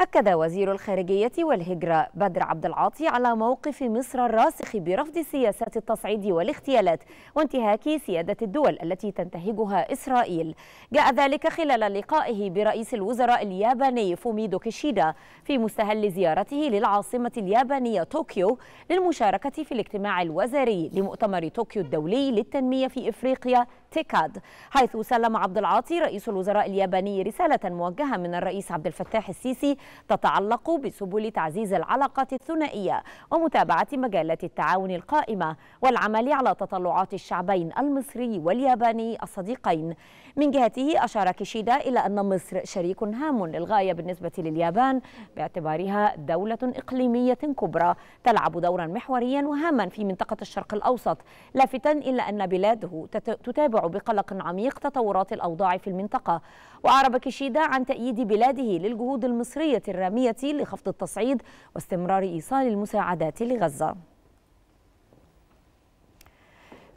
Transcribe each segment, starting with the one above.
أكد وزير الخارجية والهجرة بدر عبد العاطي على موقف مصر الراسخ برفض سياسات التصعيد والاغتيالات وانتهاك سيادة الدول التي تنتهجها إسرائيل جاء ذلك خلال لقائه برئيس الوزراء الياباني فوميدو كيشيدا في مستهل زيارته للعاصمة اليابانية طوكيو للمشاركة في الاجتماع الوزاري لمؤتمر طوكيو الدولي للتنمية في إفريقيا تيكاد حيث سلم عبد العاطي رئيس الوزراء الياباني رسالة موجهة من الرئيس عبد الفتاح السيسي تتعلق بسبل تعزيز العلاقات الثنائية ومتابعة مجالات التعاون القائمة والعمل على تطلعات الشعبين المصري والياباني الصديقين من جهته أشار كيشيدا إلى أن مصر شريك هام للغاية بالنسبة لليابان باعتبارها دولة إقليمية كبرى تلعب دورا محوريا وهاما في منطقة الشرق الأوسط لافتا إلى أن بلاده تتابع بقلق عميق تطورات الأوضاع في المنطقة وأعرب كيشيدا عن تأييد بلاده للجهود المصرية الرامية لخفض التصعيد واستمرار إيصال المساعدات لغزة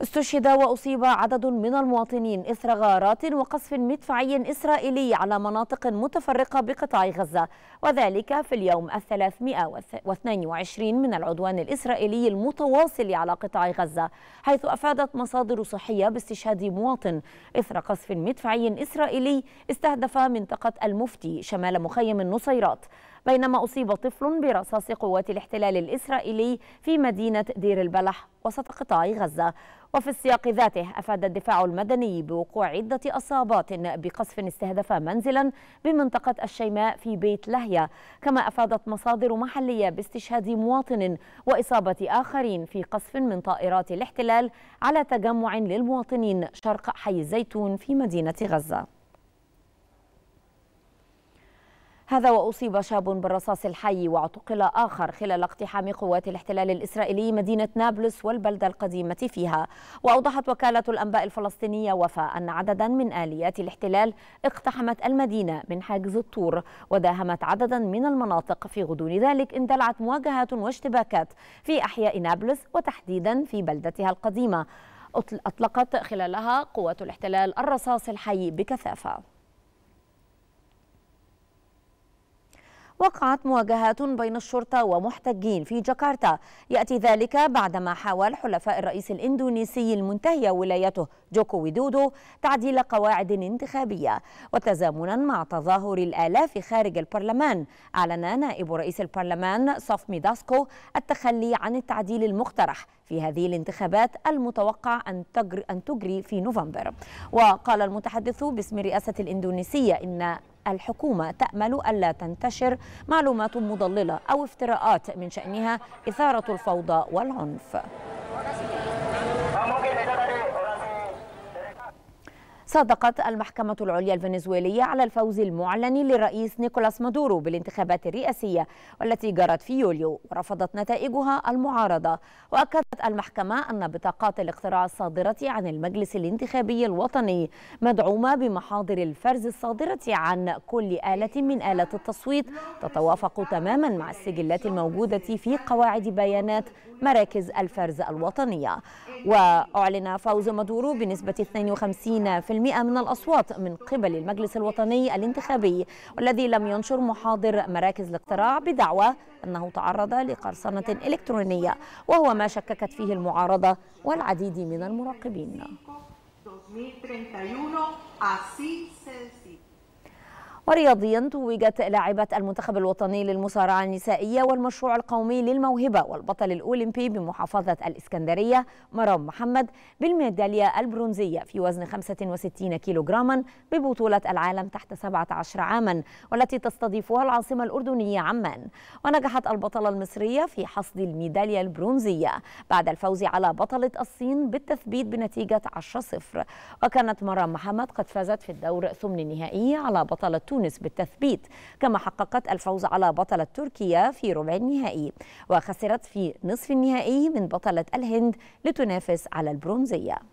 استشهد وأصيب عدد من المواطنين إثر غارات وقصف مدفعي إسرائيلي على مناطق متفرقة بقطاع غزة وذلك في اليوم الثلاثمائة وعشرين من العدوان الإسرائيلي المتواصل على قطاع غزة حيث أفادت مصادر صحية باستشهاد مواطن إثر قصف مدفعي إسرائيلي استهدف منطقة المفتي شمال مخيم النصيرات بينما أصيب طفل برصاص قوات الاحتلال الإسرائيلي في مدينة دير البلح وسط قطاع غزة وفي السياق ذاته أفاد الدفاع المدني بوقوع عدة أصابات بقصف استهدف منزلا بمنطقة الشيماء في بيت لهيا كما أفادت مصادر محلية باستشهاد مواطن وإصابة آخرين في قصف من طائرات الاحتلال على تجمع للمواطنين شرق حي الزيتون في مدينة غزة هذا وأصيب شاب بالرصاص الحي واعتقل آخر خلال اقتحام قوات الاحتلال الإسرائيلي مدينة نابلس والبلدة القديمة فيها وأوضحت وكالة الأنباء الفلسطينية وفاء أن عددا من آليات الاحتلال اقتحمت المدينة من حاجز الطور وداهمت عددا من المناطق في غضون ذلك اندلعت مواجهات واشتباكات في أحياء نابلس وتحديدا في بلدتها القديمة أطلقت خلالها قوات الاحتلال الرصاص الحي بكثافة وقعت مواجهات بين الشرطة ومحتجين في جاكرتا يأتي ذلك بعدما حاول حلفاء الرئيس الإندونيسي المنتهية ولايته جوكو ويدودو تعديل قواعد انتخابية وتزامنا مع تظاهر الآلاف خارج البرلمان أعلن نائب رئيس البرلمان صف ميداسكو التخلي عن التعديل المقترح في هذه الانتخابات المتوقع أن تجري, أن تجري في نوفمبر وقال المتحدث باسم الرئاسة الإندونيسية إن الحكومة تأمل ألا تنتشر معلومات مضللة أو افتراءات من شأنها إثارة الفوضى والعنف صادقت المحكمة العليا الفنزويلية على الفوز المعلن للرئيس نيكولاس مادورو بالانتخابات الرئاسية والتي جرت في يوليو ورفضت نتائجها المعارضة وأكدت المحكمة أن بطاقات الاقتراع الصادرة عن المجلس الانتخابي الوطني مدعومة بمحاضر الفرز الصادرة عن كل آلة من آلات التصويت تتوافق تماما مع السجلات الموجودة في قواعد بيانات مراكز الفرز الوطنية وأعلن فوز مادورو بنسبة 52% من الأصوات من قبل المجلس الوطني الانتخابي والذي لم ينشر محاضر مراكز الاقتراع بدعوى أنه تعرض لقرصنة إلكترونية وهو ما شككت فيه المعارضة والعديد من المراقبين ورياضيا توجت لاعبة المنتخب الوطني للمصارعة النسائية والمشروع القومي للموهبة والبطل الأولمبي بمحافظة الإسكندرية مرام محمد بالميدالية البرونزية في وزن 65 كيلوغراما ببطولة العالم تحت 17 عاما والتي تستضيفها العاصمة الأردنية عمان ونجحت البطلة المصرية في حصد الميدالية البرونزية بعد الفوز على بطلة الصين بالتثبيت بنتيجة 10-0 وكانت مرام محمد قد فازت في الدور ثمن النهائي على بطلة تونس تونس بالتثبيت كما حققت الفوز على بطلة تركيا في ربع النهائي وخسرت في نصف النهائي من بطلة الهند لتنافس على البرونزية